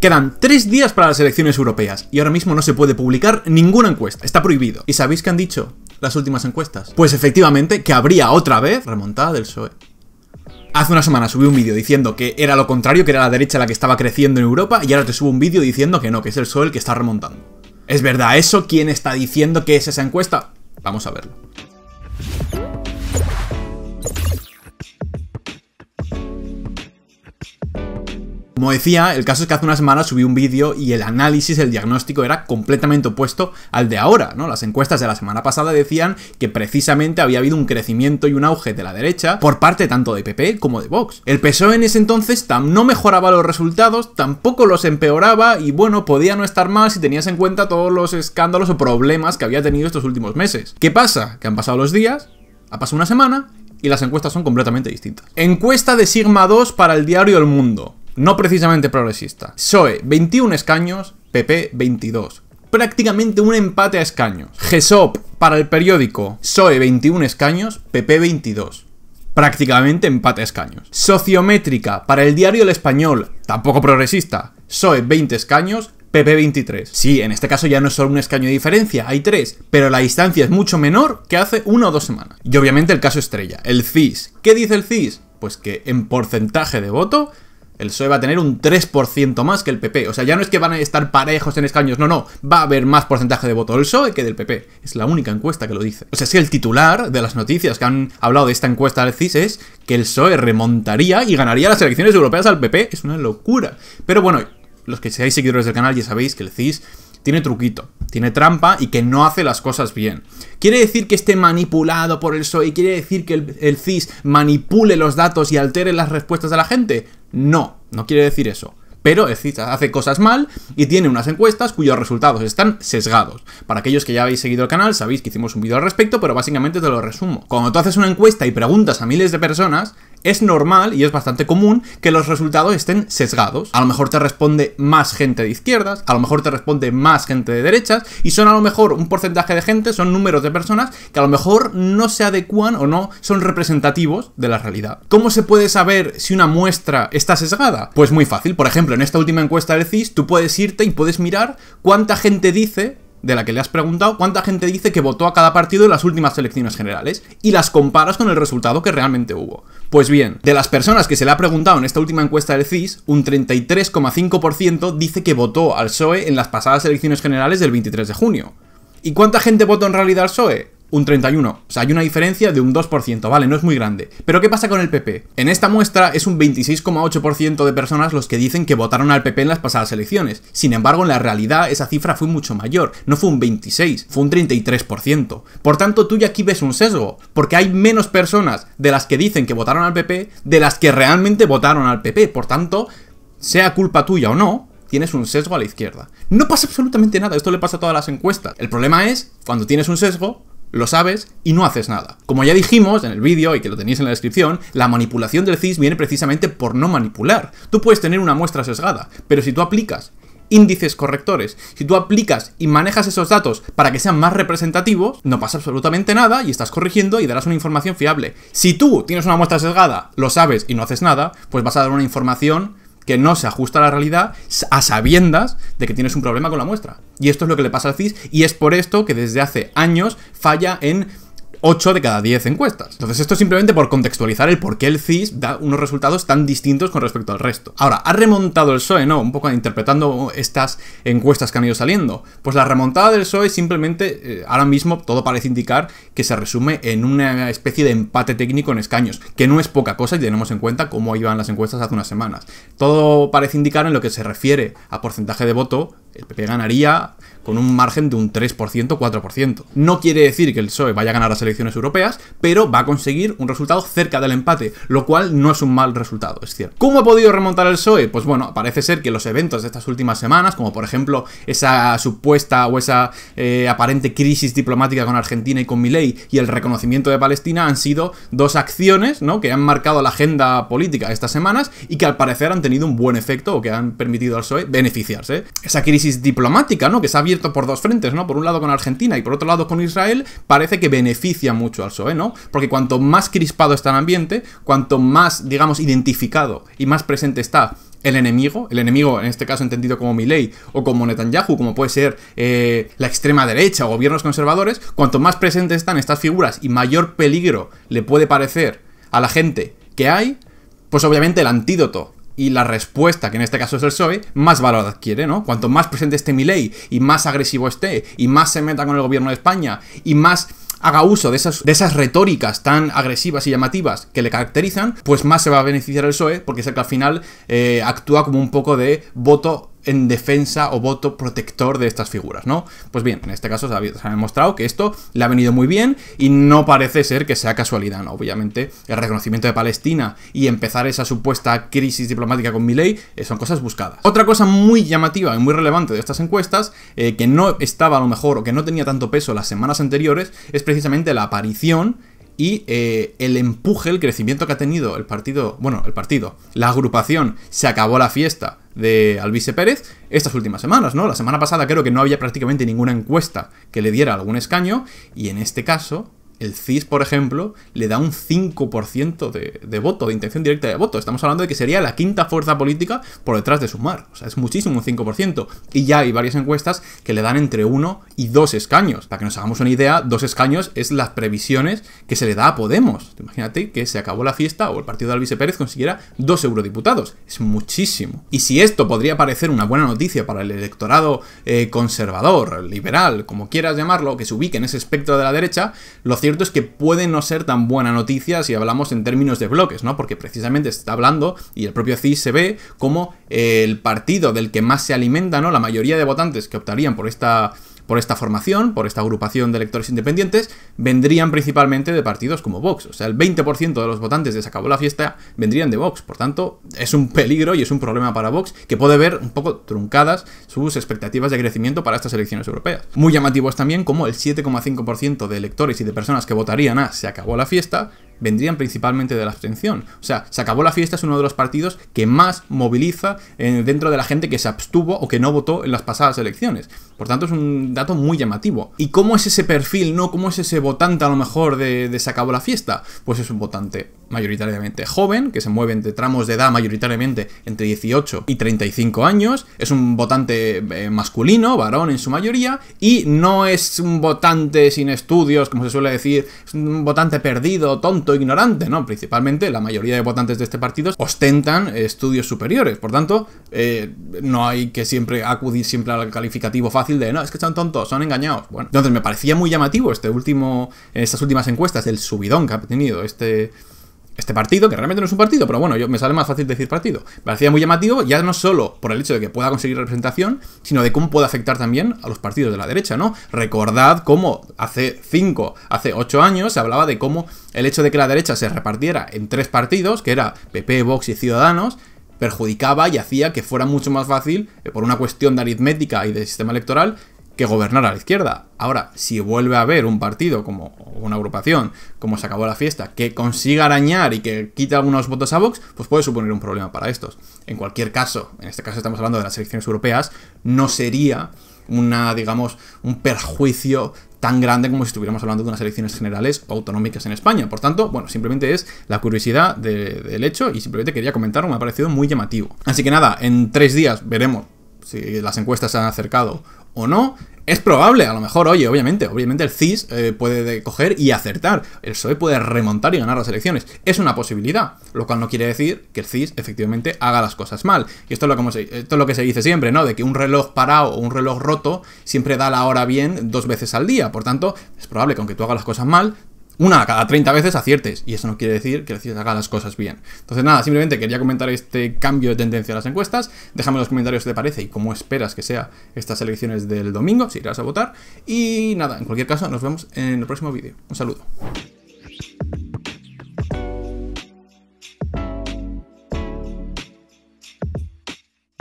Quedan tres días para las elecciones europeas y ahora mismo no se puede publicar ninguna encuesta, está prohibido. ¿Y sabéis qué han dicho las últimas encuestas? Pues efectivamente que habría otra vez remontada del PSOE. Hace una semana subí un vídeo diciendo que era lo contrario, que era la derecha la que estaba creciendo en Europa y ahora te subo un vídeo diciendo que no, que es el PSOE el que está remontando. ¿Es verdad eso? ¿Quién está diciendo que es esa encuesta? Vamos a verlo. Como decía, el caso es que hace una semana subí un vídeo y el análisis, el diagnóstico era completamente opuesto al de ahora, ¿no? Las encuestas de la semana pasada decían que precisamente había habido un crecimiento y un auge de la derecha por parte tanto de PP como de Vox. El PSOE en ese entonces no mejoraba los resultados, tampoco los empeoraba y bueno, podía no estar mal si tenías en cuenta todos los escándalos o problemas que había tenido estos últimos meses. ¿Qué pasa? Que han pasado los días, ha pasado una semana y las encuestas son completamente distintas. Encuesta de Sigma 2 para el diario El Mundo no precisamente progresista. PSOE, 21 escaños, PP, 22. Prácticamente un empate a escaños. GESOP, para el periódico, PSOE, 21 escaños, PP, 22 prácticamente empate a escaños. Sociométrica, para el diario El Español, tampoco progresista, PSOE 20 escaños, PP 23. Sí, en este caso ya no es solo un escaño de diferencia, hay tres, pero la distancia es mucho menor que hace una o dos semanas. Y obviamente el caso estrella, el CIS. ¿Qué dice el CIS? Pues que en porcentaje de voto, el PSOE va a tener un 3% más que el PP. O sea, ya no es que van a estar parejos en escaños, no, no. Va a haber más porcentaje de voto del PSOE que del PP. Es la única encuesta que lo dice. O sea, es el titular de las noticias que han hablado de esta encuesta del CIS es que el PSOE remontaría y ganaría las elecciones europeas al PP. Es una locura. Pero bueno, los que seáis seguidores del canal ya sabéis que el CIS tiene truquito, tiene trampa y que no hace las cosas bien. ¿Quiere decir que esté manipulado por el PSOE? ¿Quiere decir que el, el CIS manipule los datos y altere las respuestas de la gente? No, no quiere decir eso pero hace cosas mal y tiene unas encuestas cuyos resultados están sesgados. Para aquellos que ya habéis seguido el canal, sabéis que hicimos un vídeo al respecto, pero básicamente te lo resumo. Cuando tú haces una encuesta y preguntas a miles de personas, es normal y es bastante común que los resultados estén sesgados. A lo mejor te responde más gente de izquierdas, a lo mejor te responde más gente de derechas, y son a lo mejor un porcentaje de gente, son números de personas que a lo mejor no se adecuan o no son representativos de la realidad. ¿Cómo se puede saber si una muestra está sesgada? Pues muy fácil, por ejemplo, pero en esta última encuesta del CIS, tú puedes irte y puedes mirar cuánta gente dice, de la que le has preguntado, cuánta gente dice que votó a cada partido en las últimas elecciones generales y las comparas con el resultado que realmente hubo. Pues bien, de las personas que se le ha preguntado en esta última encuesta del CIS, un 33,5% dice que votó al PSOE en las pasadas elecciones generales del 23 de junio. ¿Y cuánta gente votó en realidad al PSOE? un 31. O sea, hay una diferencia de un 2%, ¿vale? No es muy grande. Pero ¿qué pasa con el PP? En esta muestra es un 26,8% de personas los que dicen que votaron al PP en las pasadas elecciones. Sin embargo, en la realidad esa cifra fue mucho mayor. No fue un 26, fue un 33%. Por tanto, tú ya aquí ves un sesgo, porque hay menos personas de las que dicen que votaron al PP de las que realmente votaron al PP. Por tanto, sea culpa tuya o no, tienes un sesgo a la izquierda. No pasa absolutamente nada, esto le pasa a todas las encuestas. El problema es cuando tienes un sesgo lo sabes y no haces nada. Como ya dijimos en el vídeo y que lo tenéis en la descripción, la manipulación del CIS viene precisamente por no manipular. Tú puedes tener una muestra sesgada, pero si tú aplicas índices correctores, si tú aplicas y manejas esos datos para que sean más representativos, no pasa absolutamente nada y estás corrigiendo y darás una información fiable. Si tú tienes una muestra sesgada, lo sabes y no haces nada, pues vas a dar una información que no se ajusta a la realidad a sabiendas de que tienes un problema con la muestra. Y esto es lo que le pasa al CIS y es por esto que desde hace años falla en 8 de cada 10 encuestas. Entonces esto es simplemente por contextualizar el por qué el CIS da unos resultados tan distintos con respecto al resto. Ahora, ¿ha remontado el PSOE? No, un poco interpretando estas encuestas que han ido saliendo. Pues la remontada del PSOE simplemente, eh, ahora mismo todo parece indicar que se resume en una especie de empate técnico en escaños, que no es poca cosa y tenemos en cuenta cómo iban las encuestas hace unas semanas. Todo parece indicar en lo que se refiere a porcentaje de voto el PP ganaría con un margen de un 3%, 4%. No quiere decir que el PSOE vaya a ganar las elecciones europeas, pero va a conseguir un resultado cerca del empate, lo cual no es un mal resultado, es cierto. ¿Cómo ha podido remontar el PSOE? Pues bueno, parece ser que los eventos de estas últimas semanas, como por ejemplo esa supuesta o esa eh, aparente crisis diplomática con Argentina y con Milei y el reconocimiento de Palestina, han sido dos acciones que han marcado la agenda política estas semanas y que al parecer han tenido un buen efecto o que han permitido al PSOE beneficiarse. Esa crisis diplomática, ¿no? Que se ha abierto por dos frentes, ¿no? Por un lado con Argentina y por otro lado con Israel, parece que beneficia mucho al PSOE, ¿no? Porque cuanto más crispado está el ambiente, cuanto más, digamos, identificado y más presente está el enemigo, el enemigo en este caso entendido como Milei o como Netanyahu, como puede ser eh, la extrema derecha o gobiernos conservadores, cuanto más presentes están estas figuras y mayor peligro le puede parecer a la gente que hay, pues obviamente el antídoto y la respuesta, que en este caso es el PSOE, más valor adquiere, ¿no? Cuanto más presente esté ley, y más agresivo esté y más se meta con el gobierno de España y más haga uso de esas, de esas retóricas tan agresivas y llamativas que le caracterizan, pues más se va a beneficiar el PSOE porque es el que al final eh, actúa como un poco de voto en defensa o voto protector de estas figuras, ¿no? Pues bien, en este caso se ha, demostrado que esto le ha venido muy bien y no parece ser que sea casualidad, ¿no? Obviamente, el reconocimiento de Palestina y empezar esa supuesta crisis diplomática con Milley eh, son cosas buscadas. Otra cosa muy llamativa y muy relevante de estas encuestas, eh, que no estaba a lo mejor o que no tenía tanto peso las semanas anteriores, es precisamente la aparición y eh, el empuje, el crecimiento que ha tenido el partido, bueno, el partido, la agrupación, se acabó la fiesta de Alvise Pérez estas últimas semanas, ¿no? La semana pasada creo que no había prácticamente ninguna encuesta que le diera algún escaño y en este caso el CIS, por ejemplo, le da un 5% de, voto, de intención directa de voto. Estamos hablando de que sería la quinta fuerza política por detrás de Sumar. O sea, es muchísimo, un 5%. Y ya hay varias encuestas que le dan entre uno y dos escaños. Para que nos hagamos una idea, dos escaños es las previsiones que se le da a Podemos. Imagínate que se acabó la fiesta o el partido de Alvise Pérez consiguiera dos eurodiputados. Es muchísimo. Y si esto podría parecer una buena noticia para el electorado eh, conservador, liberal, como quieras llamarlo, que se ubique en ese espectro de la derecha, lo cierto cierto es que puede no ser tan buena noticia si hablamos en términos de bloques, ¿no? Porque precisamente se está hablando, y el propio CIS se ve como el partido del que más se alimenta, ¿no? La mayoría de votantes que optarían por esta por esta formación, por esta agrupación de electores independientes, vendrían principalmente de partidos como Vox. O sea, el 20% de los votantes de Se acabó la fiesta vendrían de Vox. Por tanto, es un peligro y es un problema para Vox que puede ver un poco truncadas sus expectativas de crecimiento para estas elecciones europeas. Muy llamativo es también cómo el 7,5% de electores y de personas que votarían a Se acabó la fiesta vendrían principalmente de la abstención. O sea, se acabó la fiesta es uno de los partidos que más moviliza eh, dentro de la gente que se abstuvo o que no votó en las pasadas elecciones. Por tanto, es un dato muy llamativo. ¿Y cómo es ese perfil, no? ¿Cómo es ese votante a lo mejor de, de se acabó la fiesta? Pues es un votante mayoritariamente joven, que se mueve entre tramos de edad mayoritariamente entre 18 y 35 años, es un votante eh, masculino, varón en su mayoría, y no es un votante sin estudios, como se suele decir, es un votante perdido, tonto, ignorante, ¿no? Principalmente la mayoría de votantes de este partido ostentan estudios superiores, por tanto, eh, no hay que siempre acudir siempre al calificativo fácil de, no, es que son tontos, son engañados. Bueno, entonces me parecía muy llamativo este último, estas últimas encuestas, del subidón que ha tenido este este partido, que realmente no es un partido, pero bueno, yo, me sale más fácil decir partido. Me parecía muy llamativo, ya no solo por el hecho de que pueda conseguir representación, sino de cómo puede afectar también a los partidos de la derecha, ¿no? Recordad cómo hace 5, hace 8 años se hablaba de cómo el hecho de que la derecha se repartiera en tres partidos, que era PP, Vox y Ciudadanos, perjudicaba y hacía que fuera mucho más fácil, eh, por una cuestión de aritmética y de sistema electoral, que a la izquierda. Ahora, si vuelve a haber un partido como una agrupación, como se acabó la fiesta, que consiga arañar y que quita algunos votos a Vox, pues puede suponer un problema para estos. En cualquier caso, en este caso estamos hablando de las elecciones europeas, no sería una, digamos, un perjuicio tan grande como si estuviéramos hablando de unas elecciones generales o autonómicas en España. Por tanto, bueno, simplemente es la curiosidad del hecho y simplemente quería comentar: me ha parecido muy llamativo. Así que nada, en tres días veremos si las encuestas se han acercado no. Es probable, a lo mejor, oye, obviamente, obviamente el CIS eh, puede coger y acertar. El PSOE puede remontar y ganar las elecciones. Es una posibilidad, lo cual no quiere decir que el CIS efectivamente haga las cosas mal. Y esto es lo, esto es lo que se dice siempre, ¿no? De que un reloj parado o un reloj roto siempre da la hora bien dos veces al día. Por tanto, es probable que aunque tú hagas las cosas mal, una cada 30 veces aciertes. Y eso no quiere decir que decir haga las cosas bien. Entonces, nada, simplemente quería comentar este cambio de tendencia en las encuestas. Déjame en los comentarios qué te parece y cómo esperas que sean estas elecciones del domingo, si irás a votar. Y nada, en cualquier caso, nos vemos en el próximo vídeo. Un saludo.